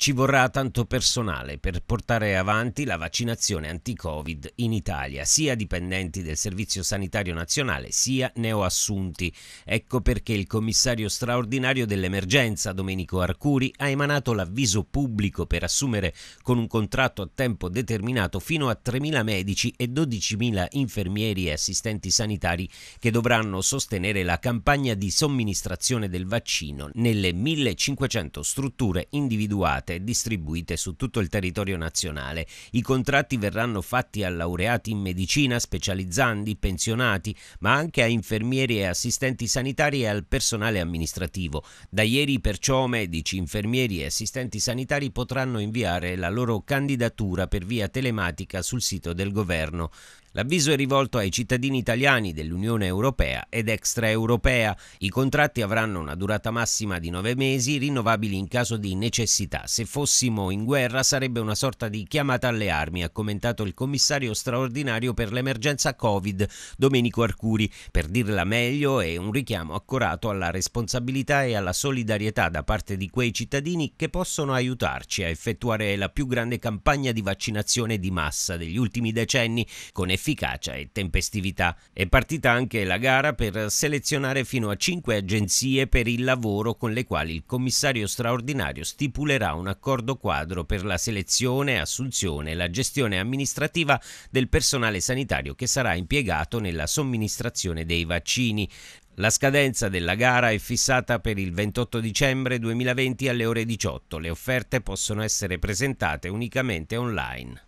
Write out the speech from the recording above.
Ci vorrà tanto personale per portare avanti la vaccinazione anti-Covid in Italia, sia dipendenti del Servizio Sanitario Nazionale sia neoassunti. Ecco perché il commissario straordinario dell'emergenza, Domenico Arcuri, ha emanato l'avviso pubblico per assumere con un contratto a tempo determinato fino a 3.000 medici e 12.000 infermieri e assistenti sanitari che dovranno sostenere la campagna di somministrazione del vaccino nelle 1.500 strutture individuate stampate e distribuite su tutto il territorio nazionale. I contratti verranno fatti a laureati in medicina, specializzandi, pensionati, ma anche a infermieri e assistenti sanitari e al personale amministrativo. Da ieri perciò medici, infermieri e assistenti sanitari potranno inviare la loro candidatura per via telematica sul sito del governo. L'avviso è rivolto ai cittadini italiani dell'Unione Europea ed extraeuropea. I contratti avranno una durata massima di nove mesi, rinnovabili in caso di necessità. Se fossimo in guerra sarebbe una sorta di chiamata alle armi, ha commentato il commissario straordinario per l'emergenza Covid, Domenico Arcuri. Per dirla meglio, è un richiamo accurato alla responsabilità e alla solidarietà da parte di quei cittadini che possono aiutarci a effettuare la più grande campagna di vaccinazione di massa degli ultimi decenni, con effetti efficacia e tempestività. È partita anche la gara per selezionare fino a cinque agenzie per il lavoro con le quali il commissario straordinario stipulerà un accordo quadro per la selezione, assunzione e la gestione amministrativa del personale sanitario che sarà impiegato nella somministrazione dei vaccini. La scadenza della gara è fissata per il 28 dicembre 2020 alle ore 18. Le offerte possono essere presentate unicamente online.